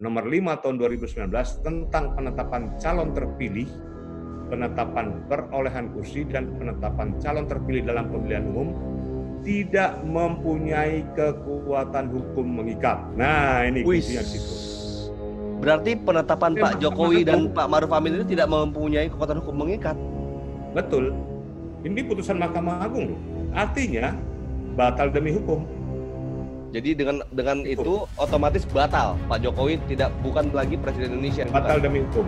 nomor 5 tahun 2019 tentang penetapan calon terpilih, penetapan perolehan kursi dan penetapan calon terpilih dalam pemilihan umum tidak mempunyai kekuatan hukum mengikat. Nah, ini kuncinya situ. Berarti penetapan ya, Pak Jokowi dan Pak Maruf Amin itu tidak mempunyai kekuatan hukum mengikat. Betul. Ini putusan Mahkamah Agung Artinya batal demi hukum. Jadi dengan dengan itu otomatis batal Pak Jokowi tidak bukan lagi presiden Indonesia. Batal bukan. demi hukum.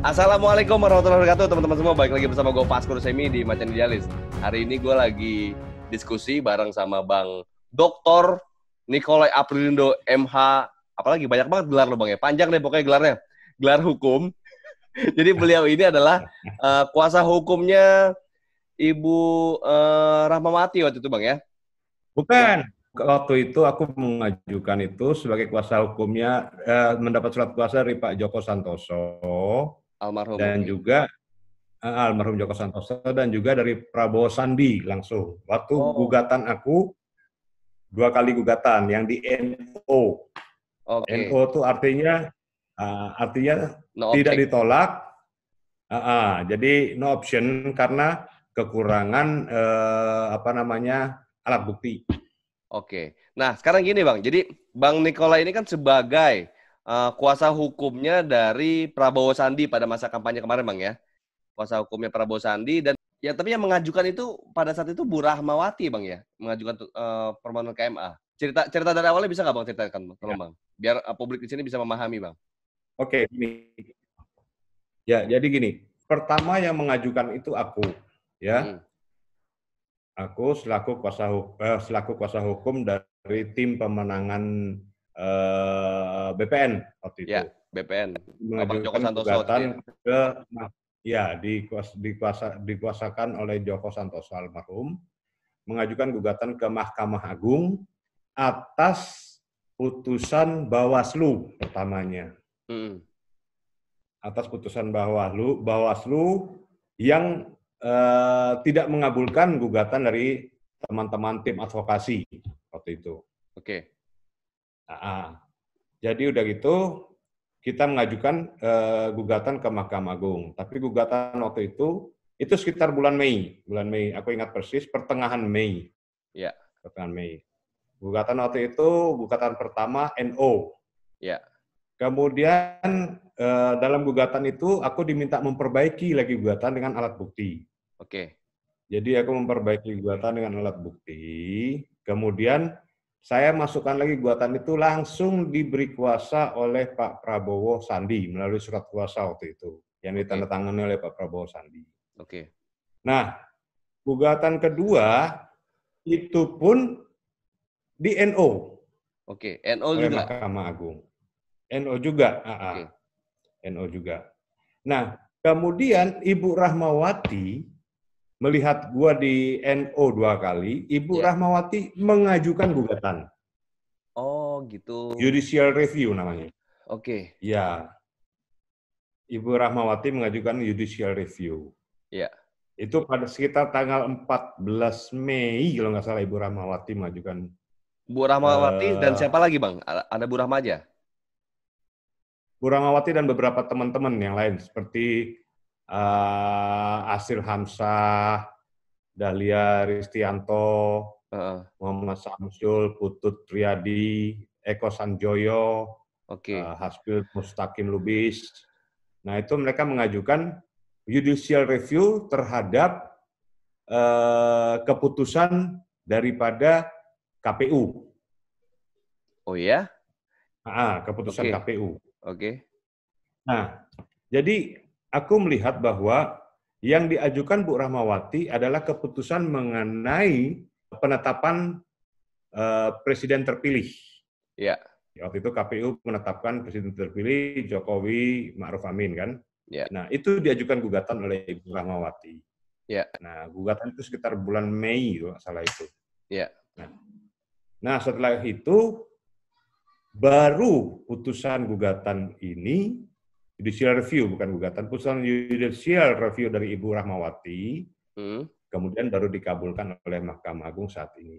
Assalamualaikum warahmatullahi wabarakatuh teman-teman semua baik lagi bersama gue Paskur Semi di Macan Idealis. Hari ini gue lagi diskusi bareng sama Bang Dr. Nikolai Aprilindo MH apalagi banyak banget gelar lo Bang ya. Panjang deh pokoknya gelarnya. Gelar hukum. Jadi beliau ini adalah uh, kuasa hukumnya Ibu uh, eh, Rahmawati waktu itu Bang ya? Bukan. Waktu itu aku mengajukan itu sebagai kuasa hukumnya eh, mendapat surat kuasa dari Pak Joko Santoso almarhum dan juga eh, almarhum Joko Santoso dan juga dari Prabowo Sandi langsung. Waktu oh. gugatan aku dua kali gugatan yang di NO. Okay. NO itu artinya uh, artinya no tidak ditolak. Uh, uh, jadi no option karena kekurangan eh, apa namanya alat bukti. Oke. Nah, sekarang gini Bang. Jadi Bang Nikola ini kan sebagai uh, kuasa hukumnya dari Prabowo Sandi pada masa kampanye kemarin Bang ya. Kuasa hukumnya Prabowo Sandi dan ya tapi yang mengajukan itu pada saat itu Bu Rahmawati Bang ya, mengajukan uh, permohonan KMA. Cerita cerita dari awalnya bisa nggak Bang ceritakan tolong ya. Bang? Biar uh, publik di sini bisa memahami Bang. Oke, ini. Ya, jadi gini. Pertama yang mengajukan itu aku ya. Hmm. Aku selaku kuasa hukum, eh, selaku kuasa hukum dari tim pemenangan eh, BPN waktu itu. Ya, BPN. Mengajukan Joko Santoso ya. ke ya dikuas, dikuasa, dikuasakan oleh Joko Santoso almarhum mengajukan gugatan ke Mahkamah Agung atas putusan Bawaslu pertamanya. Hmm. Atas putusan Bawaslu, Bawaslu yang Eh, tidak mengabulkan gugatan dari teman-teman tim advokasi waktu itu. Oke. Okay. Nah, ah. jadi udah gitu kita mengajukan uh, gugatan ke Mahkamah Agung. Tapi gugatan waktu itu itu sekitar bulan Mei, bulan Mei. Aku ingat persis pertengahan Mei. Ya. Yeah. Pertengahan Mei. Gugatan waktu itu gugatan pertama NO. Ya. Yeah. Kemudian uh, dalam gugatan itu aku diminta memperbaiki lagi gugatan dengan alat bukti. Oke. Jadi aku memperbaiki gugatan dengan alat bukti, kemudian saya masukkan lagi gugatan itu langsung diberi kuasa oleh Pak Prabowo Sandi melalui surat kuasa waktu itu yang ditandatangani oleh Pak Prabowo Sandi. Oke. Nah, gugatan kedua itu pun di NO. Oke, NO oleh juga. Mahkamah Agung. NO juga, AA. Ah, ah. NO juga. Nah, kemudian Ibu Rahmawati melihat gua di NO dua kali, Ibu yeah. Rahmawati mengajukan gugatan. Oh, gitu. Judicial review namanya. Oke. Okay. Ya. Ibu Rahmawati mengajukan judicial review. Ya. Itu pada sekitar tanggal 14 Mei kalau nggak salah Ibu Rahmawati mengajukan. Bu Rahmawati uh, dan eh. siapa lagi bang? Ada Bu Rahmaja. Bu Rahmawati dan beberapa teman-teman yang lain seperti uh, Asil Hamsah, Dahlia Ristianto, uh. Muhammad Samsul, Putut Triadi, Eko Sanjoyo, okay. uh, eh, Hasbil Mustaqim Lubis. Nah itu mereka mengajukan judicial review terhadap uh, keputusan daripada KPU. Oh ya? Ah, keputusan okay. KPU. Oke. Okay. Nah, jadi aku melihat bahwa yang diajukan Bu Rahmawati adalah keputusan mengenai penetapan uh, presiden terpilih. Ya. ya waktu itu KPU menetapkan presiden terpilih Jokowi Ma'ruf Amin kan. Ya. Nah, itu diajukan gugatan oleh Ibu Rahmawati. Ya. Nah, gugatan itu sekitar bulan Mei kalau salah itu. Ya. Nah, nah, setelah itu baru putusan gugatan ini judicial review bukan gugatan putusan judicial review dari Ibu Rahmawati hmm. kemudian baru dikabulkan oleh Mahkamah Agung saat ini.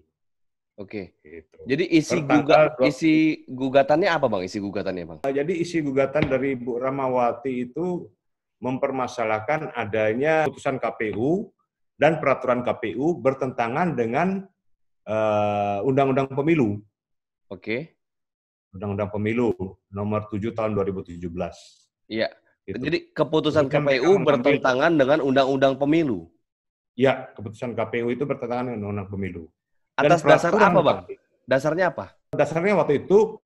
Oke. Okay. Gitu. Jadi isi guga, isi gugatannya apa bang? Isi gugatannya bang? Nah, jadi isi gugatan dari Ibu Rahmawati itu mempermasalahkan adanya putusan KPU dan peraturan KPU bertentangan dengan eh, Undang-Undang uh, Pemilu. Oke. Okay. Undang-Undang Pemilu nomor 7 tahun 2017. Iya. Gitu. Jadi keputusan Bukan KPU bertentangan itu. dengan undang-undang pemilu. Ya, keputusan KPU itu bertentangan dengan undang-undang pemilu. Dan Atas dasar apa, Bang? Dasarnya apa? Dasarnya waktu itu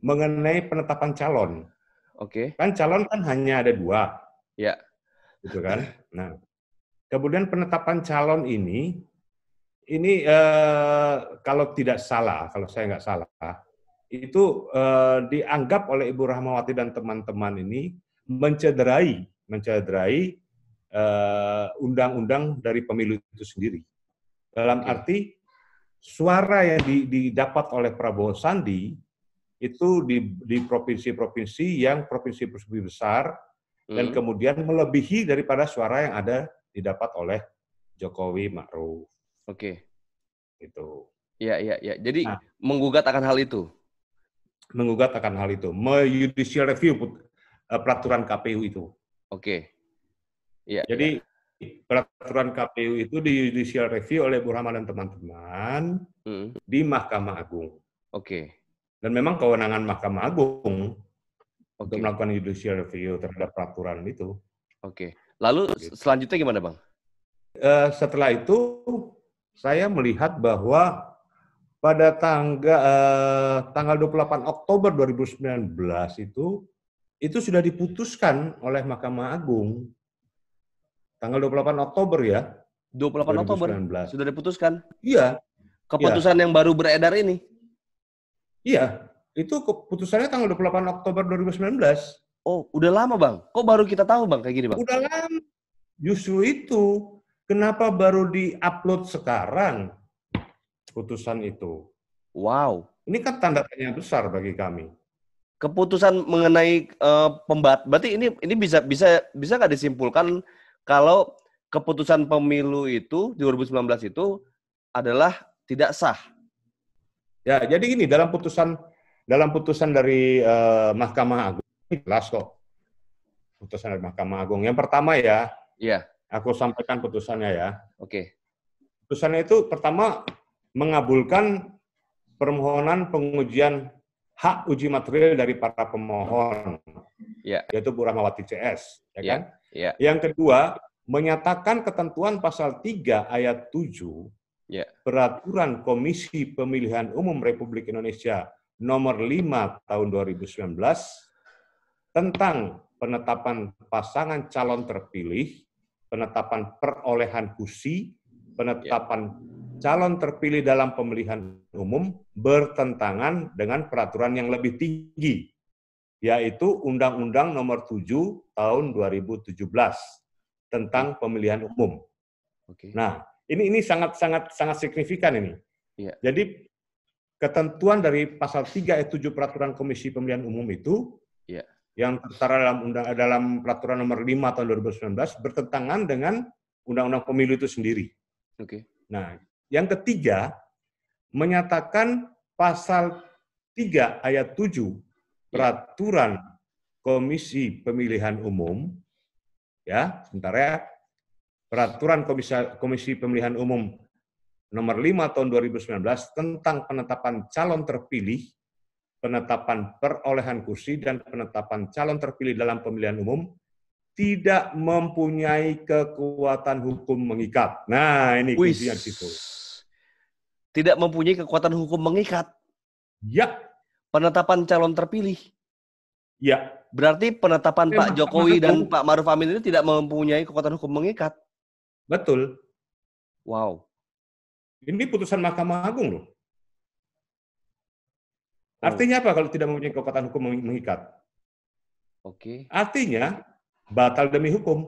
mengenai penetapan calon. Oke. Okay. Kan calon kan hanya ada dua. Ya. Gitu kan? Nah, kemudian penetapan calon ini ini eh, kalau tidak salah, kalau saya nggak salah, itu uh, dianggap oleh Ibu Rahmawati dan teman-teman ini mencederai mencederai eh, undang-undang uh, dari pemilu itu sendiri. Dalam arti suara yang didapat oleh Prabowo Sandi itu di di provinsi-provinsi yang provinsi-provinsi besar hmm. dan kemudian melebihi daripada suara yang ada didapat oleh Jokowi Ma'ruf. Oke. Okay. Itu. Iya, iya, iya. Jadi nah, menggugat akan hal itu menggugat akan hal itu, judicial review eh, peraturan KPU itu. Oke. Yeah, Jadi iya. peraturan KPU itu di judicial review oleh Bu Rahman dan teman-teman hmm. di Mahkamah Agung. Oke. Dan memang kewenangan Mahkamah Agung okay. untuk melakukan judicial review terhadap peraturan itu. Oke. Lalu gitu. selanjutnya gimana, Bang? Uh, setelah itu saya melihat bahwa pada tanggal eh, tanggal 28 Oktober 2019 itu itu sudah diputuskan oleh Mahkamah Agung tanggal 28 Oktober ya 28 2019. Oktober sudah diputuskan iya keputusan iya. yang baru beredar ini iya itu keputusannya tanggal 28 Oktober 2019 oh udah lama bang kok baru kita tahu bang kayak gini bang udah lama justru itu kenapa baru di upload sekarang keputusan itu. Wow. Ini kan tanda tanya besar bagi kami. Keputusan mengenai uh, pembat, berarti ini ini bisa bisa bisa nggak disimpulkan kalau keputusan pemilu itu di 2019 itu adalah tidak sah. Ya, jadi gini dalam putusan dalam putusan dari uh, Mahkamah Agung jelas kok putusan dari Mahkamah Agung. Yang pertama ya, Iya. Aku sampaikan putusannya ya. Oke. Okay. Putusannya itu pertama mengabulkan permohonan pengujian hak uji material dari para pemohon, yeah. yaitu Bu Rahmawati CS. Ya yeah. kan? Yeah. Yang kedua, menyatakan ketentuan pasal 3 ayat 7 yeah. Peraturan Komisi Pemilihan Umum Republik Indonesia nomor 5 tahun 2019 tentang penetapan pasangan calon terpilih, penetapan perolehan kursi, penetapan yeah calon terpilih dalam pemilihan umum bertentangan dengan peraturan yang lebih tinggi, yaitu Undang-Undang Nomor 7 Tahun 2017 tentang pemilihan umum. Oke. Nah, ini ini sangat sangat sangat signifikan ini. Iya. Jadi ketentuan dari pasal 3 ayat 7 peraturan Komisi Pemilihan Umum itu iya. yang tertara dalam undang dalam peraturan nomor 5 tahun 2019 bertentangan dengan undang-undang pemilu itu sendiri. Oke. Nah, yang ketiga, menyatakan pasal 3 ayat 7 ya. peraturan Komisi Pemilihan Umum ya, sebentar ya. Peraturan Komisi Komisi Pemilihan Umum nomor 5 tahun 2019 tentang penetapan calon terpilih, penetapan perolehan kursi dan penetapan calon terpilih dalam pemilihan umum tidak mempunyai kekuatan hukum mengikat. Nah, ini kuncinya di situ. Tidak mempunyai kekuatan hukum mengikat. Ya. Penetapan calon terpilih. Ya. Berarti penetapan ya, Pak Jokowi dan Pak Maruf Amin itu tidak mempunyai kekuatan hukum mengikat. Betul. Wow. Ini putusan Mahkamah Agung loh. Oh. Artinya apa kalau tidak mempunyai kekuatan hukum mengikat? Oke. Okay. Artinya Batal demi hukum.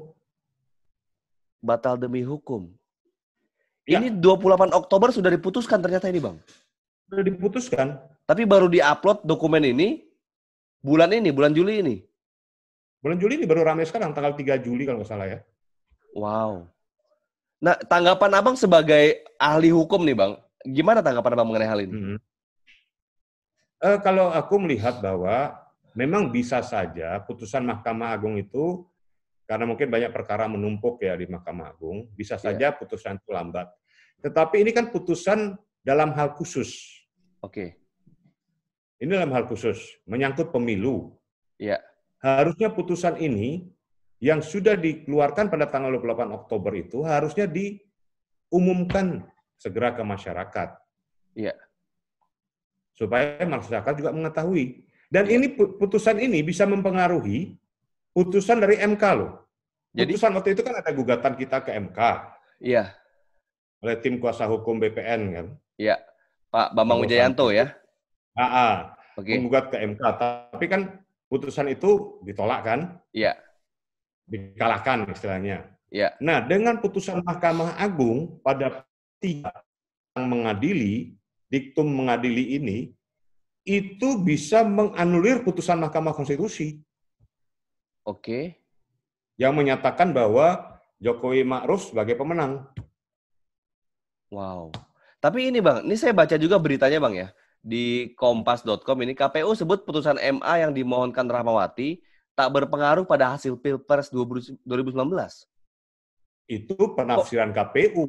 Batal demi hukum. Ya. Ini 28 Oktober sudah diputuskan ternyata ini, Bang. Sudah diputuskan. Tapi baru diupload dokumen ini bulan ini, bulan Juli ini. Bulan Juli ini baru ramai sekarang, tanggal 3 Juli kalau nggak salah ya. Wow. Nah, tanggapan Abang sebagai ahli hukum nih, Bang. Gimana tanggapan Abang mengenai hal ini? Hmm. Uh, kalau aku melihat bahwa memang bisa saja putusan Mahkamah Agung itu karena mungkin banyak perkara menumpuk ya di Mahkamah Agung, bisa iya. saja yeah. putusan itu lambat. Tetapi ini kan putusan dalam hal khusus. Oke. Okay. Ini dalam hal khusus, menyangkut pemilu. Iya. Yeah. Harusnya putusan ini yang sudah dikeluarkan pada tanggal 28 Oktober itu harusnya diumumkan segera ke masyarakat. Iya. Yeah. Supaya masyarakat juga mengetahui. Dan iya. ini putusan ini bisa mempengaruhi Putusan dari MK loh. Jadi, putusan waktu itu kan ada gugatan kita ke MK. Iya. Oleh tim kuasa hukum BPN kan. Iya. Pak Bambang Wijayanto ya. Aa, okay. menggugat ke MK. Tapi kan putusan itu ditolak kan? Iya. Dikalahkan istilahnya. Iya. Nah, dengan putusan Mahkamah Agung pada tiga yang mengadili, diktum mengadili ini, itu bisa menganulir putusan Mahkamah Konstitusi. Oke. Okay. Yang menyatakan bahwa Jokowi Ma'ruf sebagai pemenang. Wow. Tapi ini Bang, ini saya baca juga beritanya Bang ya. Di kompas.com ini KPU sebut putusan MA yang dimohonkan Rahmawati tak berpengaruh pada hasil Pilpres 2019. Itu penafsiran oh, KPU.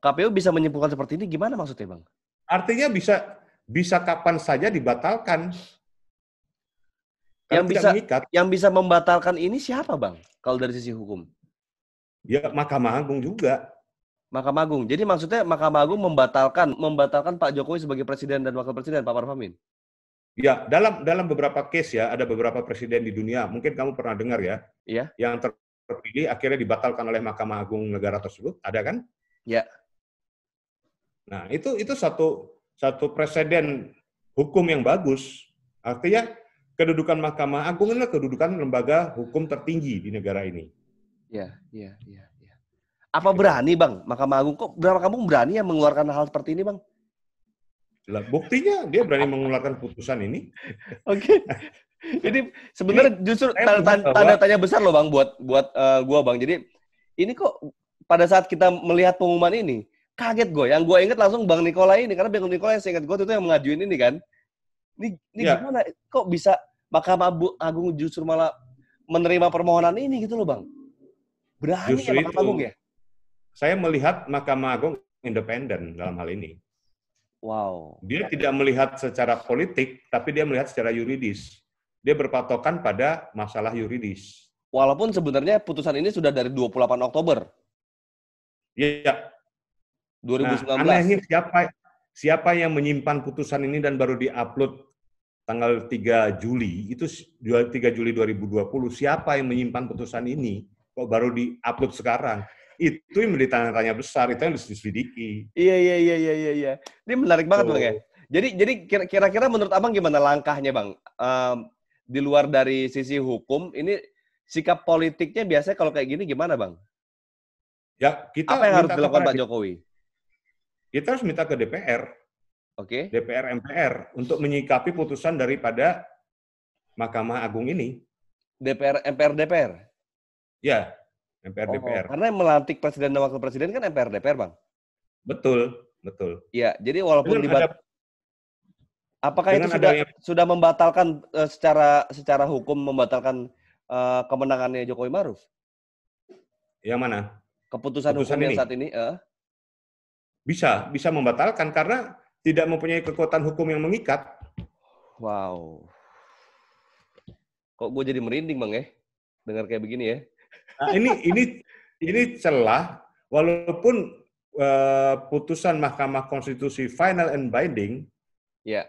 KPU bisa menyimpulkan seperti ini gimana maksudnya, Bang? Artinya bisa bisa kapan saja dibatalkan yang bisa mengikat. yang bisa membatalkan ini siapa bang kalau dari sisi hukum ya Mahkamah Agung juga Mahkamah Agung jadi maksudnya Mahkamah Agung membatalkan membatalkan Pak Jokowi sebagai presiden dan wakil presiden Pak Marfamin ya dalam dalam beberapa case ya ada beberapa presiden di dunia mungkin kamu pernah dengar ya iya yang terpilih akhirnya dibatalkan oleh Mahkamah Agung negara tersebut ada kan ya nah itu itu satu satu presiden hukum yang bagus artinya kedudukan Mahkamah Agung adalah kedudukan lembaga hukum tertinggi di negara ini. Ya, ya, ya. ya. Apa berani bang Mahkamah Agung? Kok berapa kamu berani ya mengeluarkan hal seperti ini bang? Lah, buktinya dia berani mengeluarkan putusan ini. Oke. Okay. Jadi sebenarnya justru tanda, tanda, tanda tanya besar loh bang buat buat uh, gua bang. Jadi ini kok pada saat kita melihat pengumuman ini kaget gue. Yang gue inget langsung bang Nikola ini karena bang Nikola yang ingat gue itu yang mengajuin ini kan. Ini, ini ya. gimana? Kok bisa Mahkamah Agung justru malah menerima permohonan ini gitu loh bang. Berani justru ya Mahkamah itu, Agung ya? Saya melihat Mahkamah Agung independen dalam hal ini. Wow. Dia tidak melihat secara politik, tapi dia melihat secara yuridis. Dia berpatokan pada masalah yuridis. Walaupun sebenarnya putusan ini sudah dari 28 Oktober. Iya. 2019. Nah, anehnya siapa siapa yang menyimpan putusan ini dan baru diupload tanggal 3 Juli itu 3 Juli 2020 siapa yang menyimpan putusan ini kok baru diupload sekarang itu yang menjadi tanya besar itu yang harus diselidiki iya iya iya iya iya iya ini menarik banget so, bang ya jadi jadi kira-kira menurut abang gimana langkahnya bang um, di luar dari sisi hukum ini sikap politiknya biasanya kalau kayak gini gimana bang ya kita apa yang harus dilakukan Pak Jokowi kita harus minta ke DPR okay. DPR MPR untuk menyikapi putusan daripada Mahkamah Agung ini. DPR MPR DPR. Ya, MPR oh, DPR. Karena melantik presiden dan wakil presiden kan MPR DPR, Bang. Betul, betul. Iya, jadi walaupun dibat Apakah itu sudah adanya... sudah membatalkan uh, secara secara hukum membatalkan uh, kemenangannya Jokowi Maruf? Yang mana? Keputusan, Keputusan hukum ini. yang saat ini, uh? Bisa, bisa membatalkan karena tidak mempunyai kekuatan hukum yang mengikat. Wow. Kok gue jadi merinding bang ya, dengar kayak begini ya? Nah, ini ini ini celah. Walaupun uh, putusan Mahkamah Konstitusi final and binding, ya.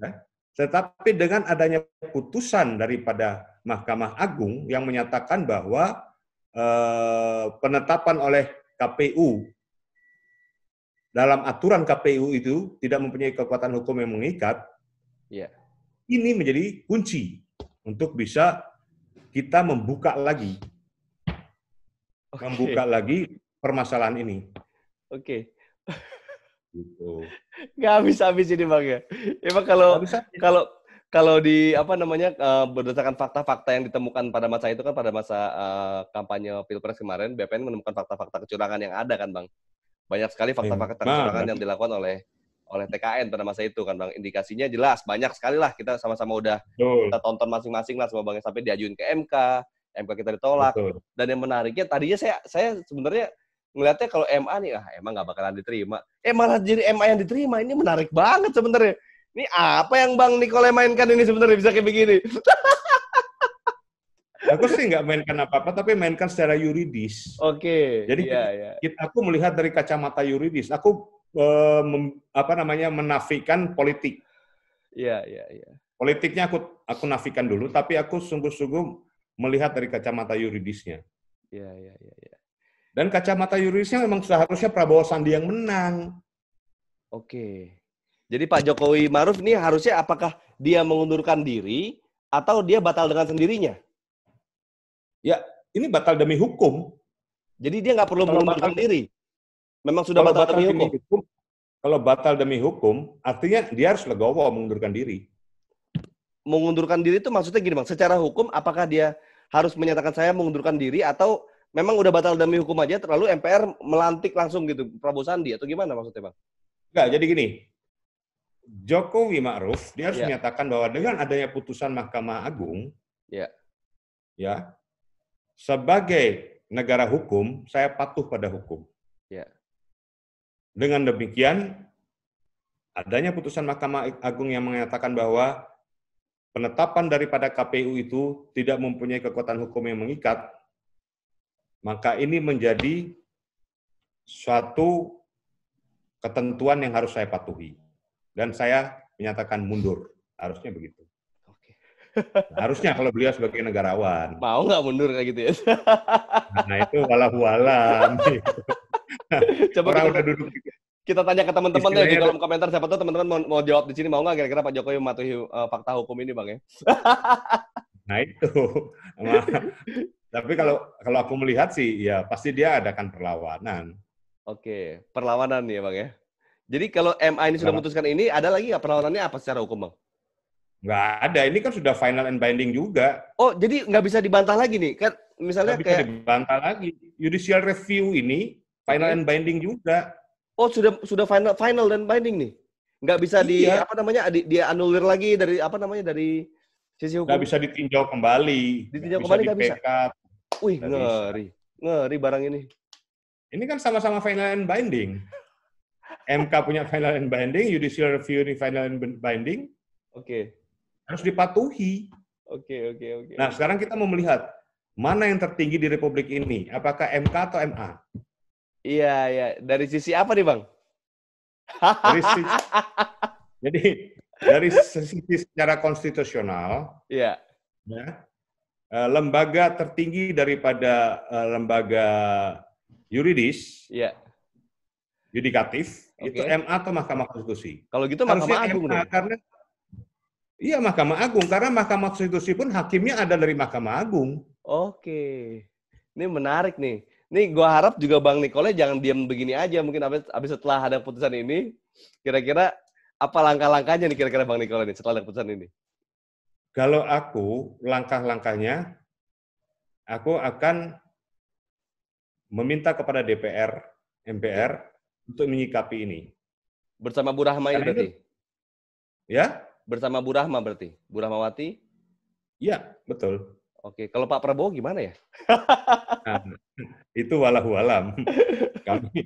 Yeah. tetapi dengan adanya putusan daripada Mahkamah Agung yang menyatakan bahwa uh, penetapan oleh KPU dalam aturan KPU itu tidak mempunyai kekuatan hukum yang mengikat, yeah. ini menjadi kunci untuk bisa kita membuka lagi, okay. membuka lagi permasalahan ini. Oke. Okay. gitu. Gak habis-habis ini bang ya. Emang kalau kalau kalau di apa namanya eh, berdasarkan fakta-fakta yang ditemukan pada masa itu kan pada masa uh, kampanye pilpres kemarin BPN menemukan fakta-fakta kecurangan yang ada kan bang banyak sekali iya, fakta-fakta nah, kecurangan yang dilakukan oleh oleh TKN pada masa itu kan bang indikasinya jelas banyak sekali lah kita sama-sama udah Betul. kita tonton masing-masing lah semua bang sampai diajuin ke MK MK kita ditolak Betul. dan yang menariknya tadinya saya saya sebenarnya ngelihatnya kalau MA nih ah emang nggak bakalan diterima eh malah jadi MA yang diterima ini menarik banget sebenarnya ini apa yang bang Nicole mainkan ini sebenarnya bisa kayak begini aku sih nggak mainkan apa-apa, tapi mainkan secara yuridis. Oke. Okay. Jadi yeah, yeah. Kita, aku melihat dari kacamata yuridis. Aku eh, mem, apa namanya menafikan politik. Iya, yeah, iya, yeah, iya. Yeah. Politiknya aku aku nafikan dulu, tapi aku sungguh-sungguh melihat dari kacamata yuridisnya. Iya, iya, iya, yeah. Dan kacamata yuridisnya memang seharusnya Prabowo Sandi yang menang. Oke. Okay. Jadi Pak Jokowi Maruf ini harusnya apakah dia mengundurkan diri atau dia batal dengan sendirinya? ya ini batal demi hukum. Jadi dia nggak perlu mengundurkan diri. Memang sudah batal, batal demi hukum. hukum. Kalau batal demi hukum, artinya dia harus legowo mengundurkan diri. Mengundurkan diri itu maksudnya gini bang, secara hukum apakah dia harus menyatakan saya mengundurkan diri atau memang udah batal demi hukum aja terlalu MPR melantik langsung gitu Prabowo Sandi atau gimana maksudnya bang? Enggak, jadi gini, Jokowi Ma'ruf dia harus yeah. menyatakan bahwa dengan adanya putusan Mahkamah Agung, yeah. ya, ya sebagai negara hukum, saya patuh pada hukum. Ya. Dengan demikian, adanya putusan Mahkamah Agung yang menyatakan bahwa penetapan daripada KPU itu tidak mempunyai kekuatan hukum yang mengikat, maka ini menjadi suatu ketentuan yang harus saya patuhi. Dan saya menyatakan mundur. Harusnya begitu. Nah, harusnya kalau beliau sebagai negarawan. Mau nggak mundur kayak gitu ya? nah itu wala wala. Coba Orang kita, udah duduk. Kita tanya ke teman-teman deh di kolom komentar siapa tuh teman-teman mau, mau jawab di sini mau nggak kira-kira Pak Jokowi mematuhi uh, fakta hukum ini bang ya? nah itu. tapi kalau kalau aku melihat sih ya pasti dia adakan perlawanan. Oke, perlawanan ya bang ya. Jadi kalau MA ini sudah memutuskan ini, ada lagi nggak perlawanannya apa secara hukum bang? Nggak ada, ini kan sudah final and binding juga. Oh, jadi nggak bisa dibantah lagi nih? Kan misalnya nggak kayak... bisa dibantah lagi. Judicial review ini final and binding juga. Oh, sudah sudah final final dan binding nih? Nggak bisa iya. di apa namanya di, di anulir lagi dari apa namanya dari sisi hukum? Nggak bisa ditinjau kembali. Ditinjau nggak kembali nggak bisa. Wih, nggak ngeri. Bisa. Ngeri barang ini. Ini kan sama-sama final and binding. MK punya final and binding, judicial review ini final and binding. Oke. Okay harus dipatuhi. Oke, okay, oke, okay, oke. Okay. Nah, sekarang kita mau melihat mana yang tertinggi di republik ini, apakah MK atau MA? Iya, iya. Dari sisi apa nih, Bang? Dari sisi, jadi dari sisi secara konstitusional, iya. Ya, eh, lembaga tertinggi daripada eh, lembaga yuridis, iya. Yudikatif okay. itu MA atau Mahkamah Konstitusi. Kalau gitu Mahkamah Agung MA, karena Iya Mahkamah Agung karena Mahkamah Konstitusi pun hakimnya ada dari Mahkamah Agung. Oke, ini menarik nih. Nih gue harap juga Bang Nikola jangan diam begini aja. Mungkin abis, abis setelah ada putusan ini, kira-kira apa langkah-langkahnya nih kira-kira Bang Nikola nih setelah ada putusan ini? Kalau aku langkah-langkahnya, aku akan meminta kepada DPR, MPR ya. untuk menyikapi ini. Bersama Bu Rahma ini Ya, bersama Bu Rahma berarti, Bu Rahmawati? Iya, betul. Oke, kalau Pak Prabowo gimana ya? Nah, itu walau alam. Kami.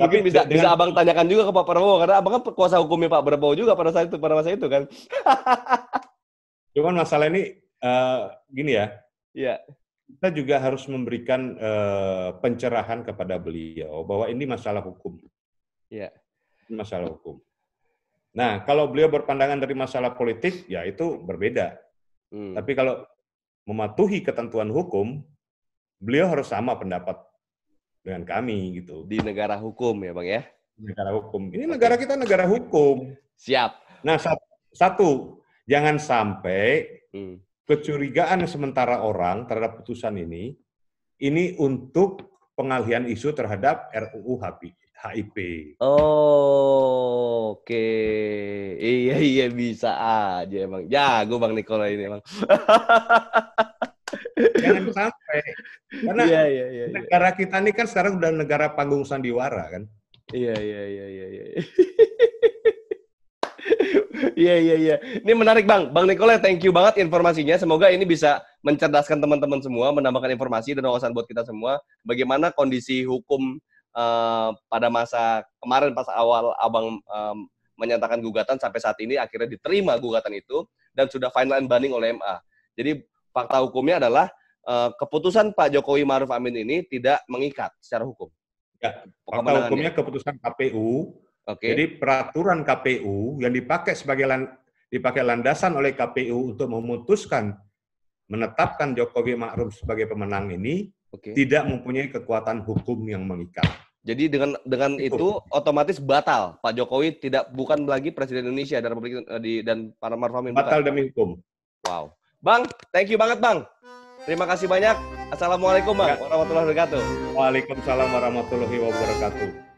Tapi bisa dengan... bisa Abang tanyakan juga ke Pak Prabowo karena Abang kan kuasa hukumnya Pak Prabowo juga pada saat itu pada masa itu kan. Cuman masalah ini uh, gini ya. Iya. Kita juga harus memberikan uh, pencerahan kepada beliau bahwa ini masalah hukum. Iya. Masalah hukum. Nah, kalau beliau berpandangan dari masalah politik, ya itu berbeda. Hmm. Tapi kalau mematuhi ketentuan hukum, beliau harus sama pendapat dengan kami gitu. Di negara hukum ya, Bang ya. Negara hukum. Gitu. Ini negara kita negara hukum. Siap. Nah, satu, jangan sampai hmm. kecurigaan sementara orang terhadap putusan ini ini untuk pengalihan isu terhadap RUU HIP. Oh, oke. Okay. Iya iya bisa aja emang. gue Bang Nikola ini emang. Jangan sampai. Karena iya, iya, iya, iya. negara iya. kita ini kan sekarang udah negara panggung sandiwara kan. Iya iya iya iya iya. Iya iya iya. Ini menarik Bang. Bang Nikola thank you banget informasinya. Semoga ini bisa mencerdaskan teman-teman semua, menambahkan informasi dan wawasan buat kita semua bagaimana kondisi hukum uh, pada masa kemarin pas awal abang um, menyatakan gugatan sampai saat ini akhirnya diterima gugatan itu dan sudah final and banding oleh MA. Jadi fakta hukumnya adalah uh, keputusan Pak Jokowi Maruf Amin ini tidak mengikat secara hukum. Ya, fakta hukumnya keputusan KPU. Okay. Jadi peraturan KPU yang dipakai sebagai lan, dipakai landasan oleh KPU untuk memutuskan menetapkan Jokowi Ma'ruf sebagai pemenang ini okay. tidak mempunyai kekuatan hukum yang mengikat. Jadi dengan dengan itu otomatis batal Pak Jokowi tidak bukan lagi presiden Indonesia dan Republik eh, di dan para marfamin batal bukan. demi hukum. Wow. Bang, thank you banget Bang. Terima kasih banyak. Assalamualaikum Bang warahmatullahi wabarakatuh. Waalaikumsalam warahmatullahi wabarakatuh.